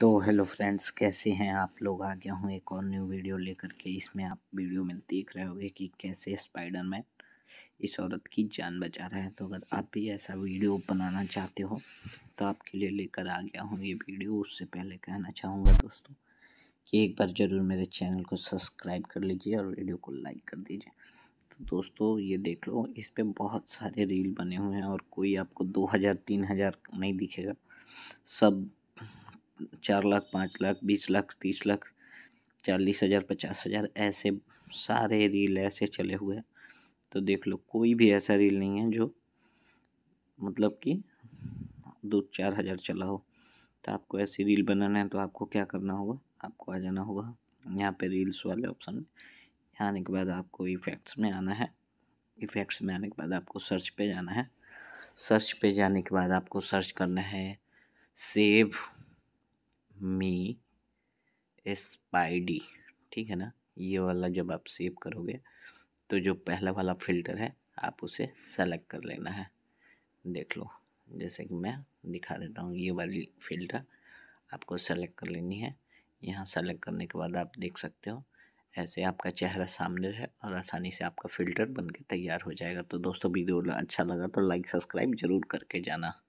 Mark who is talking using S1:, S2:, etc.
S1: तो hello friends कैसे हैं आप लोग आ गया हूँ एक और न्यू वीडियो लेकर के इसमें आप वीडियो में देख रहे होंगे कि कैसे स्पाइडरमैन इस औरत की जान बचा रहा है तो अगर आप भी ऐसा वीडियो बनाना चाहते हो तो आपके लिए लेकर आ गया हूँ ये वीडियो उससे पहले कहना चाहूँगा दोस्तों कि एक बार ज़रूर मेरे चैनल को सब्सक्राइब कर लीजिए और वीडियो को लाइक कर दीजिए तो दोस्तों ये देख लो इस पर बहुत सारे रील बने हुए हैं और कोई आपको दो हज़ार तीन हज़ार नहीं दिखेगा सब चार लाख पाँच लाख बीस लाख तीस लाख चालीस हज़ार पचास हज़ार ऐसे सारे रील ऐसे चले हुए हैं तो देख लो कोई भी ऐसा रील नहीं है जो मतलब कि दो चार हज़ार चला हो तो आपको ऐसी रील बनाना है तो आपको क्या करना होगा आपको आ जाना होगा यहाँ पे रील्स वाले ऑप्शन में यहाँ आने के बाद आपको इफ़ेक्ट्स में आना है इफ़ेक्ट्स में आने के बाद आपको सर्च पे जाना है सर्च पे जाने के बाद आपको सर्च करना है सेव मी एसपाईडी ठीक है ना ये वाला जब आप सेव करोगे तो जो पहला वाला फ़िल्टर है आप उसे सेलेक्ट कर लेना है देख लो जैसे कि मैं दिखा देता हूँ ये वाली फ़िल्टर आपको सेलेक्ट कर लेनी है यहाँ सेलेक्ट करने के बाद आप देख सकते हो ऐसे आपका चेहरा सामने है और आसानी से आपका फ़िल्टर बन के तैयार हो जाएगा तो दोस्तों वीडियो अच्छा लगा तो लाइक सब्सक्राइब ज़रूर करके जाना